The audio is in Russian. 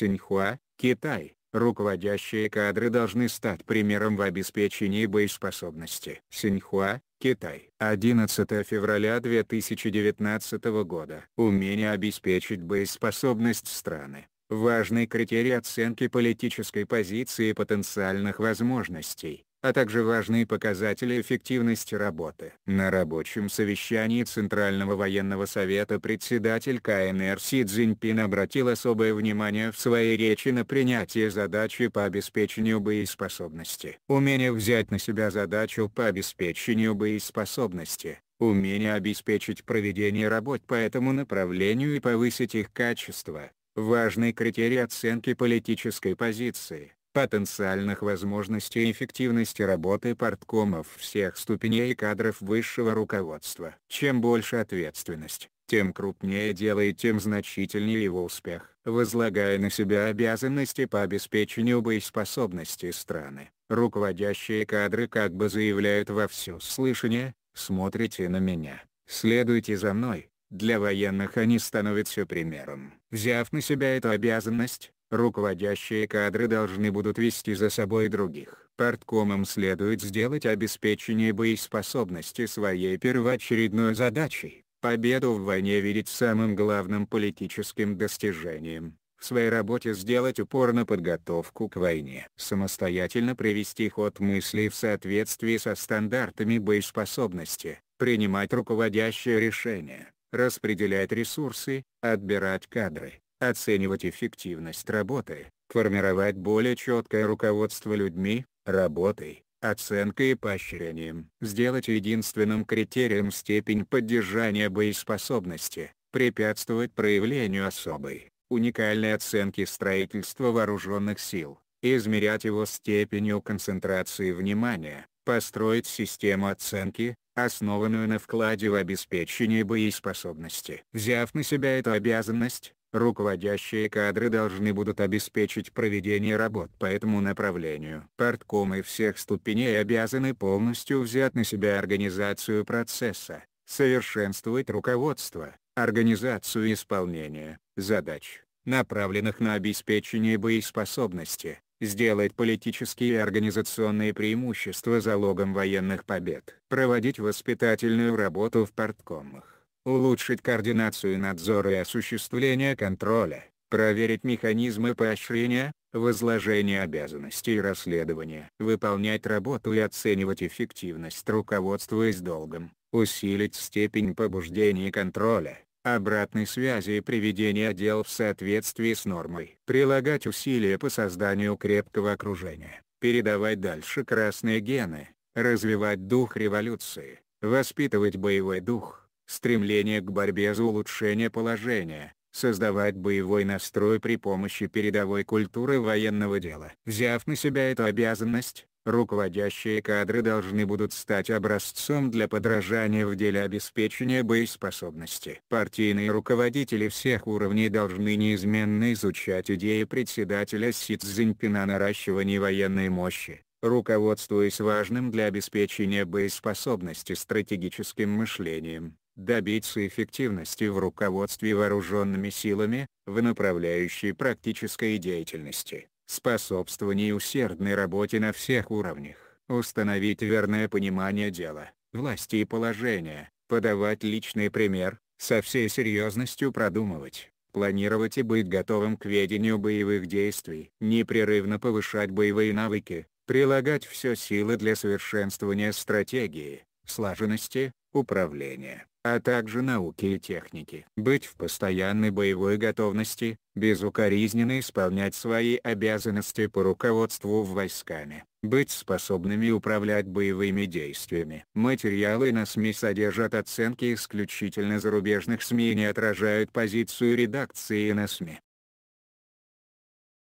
Синьхуа, Китай, руководящие кадры должны стать примером в обеспечении боеспособности. Синьхуа, Китай. 11 февраля 2019 года. Умение обеспечить боеспособность страны. Важный критерий оценки политической позиции и потенциальных возможностей а также важные показатели эффективности работы. На рабочем совещании Центрального военного совета председатель КНР Си Цзиньпин обратил особое внимание в своей речи на принятие задачи по обеспечению боеспособности. Умение взять на себя задачу по обеспечению боеспособности, умение обеспечить проведение работ по этому направлению и повысить их качество, важный критерий оценки политической позиции потенциальных возможностей и эффективности работы порткомов всех ступеней и кадров высшего руководства. Чем больше ответственность, тем крупнее дело и тем значительнее его успех, возлагая на себя обязанности по обеспечению боеспособности страны. Руководящие кадры как бы заявляют во все слышание, смотрите на меня, следуйте за мной. Для военных они становятся примером. Взяв на себя эту обязанность, Руководящие кадры должны будут вести за собой других. Парткомам следует сделать обеспечение боеспособности своей первоочередной задачей. Победу в войне видеть самым главным политическим достижением. В своей работе сделать упор на подготовку к войне. Самостоятельно привести ход мыслей в соответствии со стандартами боеспособности, принимать руководящие решения, распределять ресурсы, отбирать кадры, оценивать эффективность работы, формировать более четкое руководство людьми, работой, оценкой и поощрением. Сделать единственным критерием степень поддержания боеспособности, препятствовать проявлению особой, уникальной оценки строительства вооруженных сил, измерять его степенью концентрации внимания, построить систему оценки, основанную на вкладе в обеспечение боеспособности. Взяв на себя эту обязанность, Руководящие кадры должны будут обеспечить проведение работ по этому направлению. Парткомы всех ступеней обязаны полностью взять на себя организацию процесса, совершенствовать руководство, организацию исполнения задач, направленных на обеспечение боеспособности, сделать политические и организационные преимущества залогом военных побед, проводить воспитательную работу в парткомах улучшить координацию надзора и осуществления контроля, проверить механизмы поощрения, возложения обязанностей и расследования, выполнять работу и оценивать эффективность руководствуясь долгом, усилить степень побуждения и контроля, обратной связи и приведения дел в соответствии с нормой, прилагать усилия по созданию крепкого окружения, передавать дальше красные гены, развивать дух революции, воспитывать боевой дух, стремление к борьбе за улучшение положения, создавать боевой настрой при помощи передовой культуры военного дела. Взяв на себя эту обязанность, руководящие кадры должны будут стать образцом для подражания в деле обеспечения боеспособности. Партийные руководители всех уровней должны неизменно изучать идеи председателя Си Цзиньпина о наращивании военной мощи, руководствуясь важным для обеспечения боеспособности стратегическим мышлением добиться эффективности в руководстве вооруженными силами, в направляющей практической деятельности, способствовании усердной работе на всех уровнях, установить верное понимание дела, власти и положения, подавать личный пример, со всей серьезностью продумывать, планировать и быть готовым к ведению боевых действий, непрерывно повышать боевые навыки, прилагать все силы для совершенствования стратегии, слаженности, управления, а также науки и техники. Быть в постоянной боевой готовности, безукоризненно исполнять свои обязанности по руководству войсками, быть способными управлять боевыми действиями. Материалы на СМИ содержат оценки исключительно зарубежных СМИ и не отражают позицию редакции на СМИ.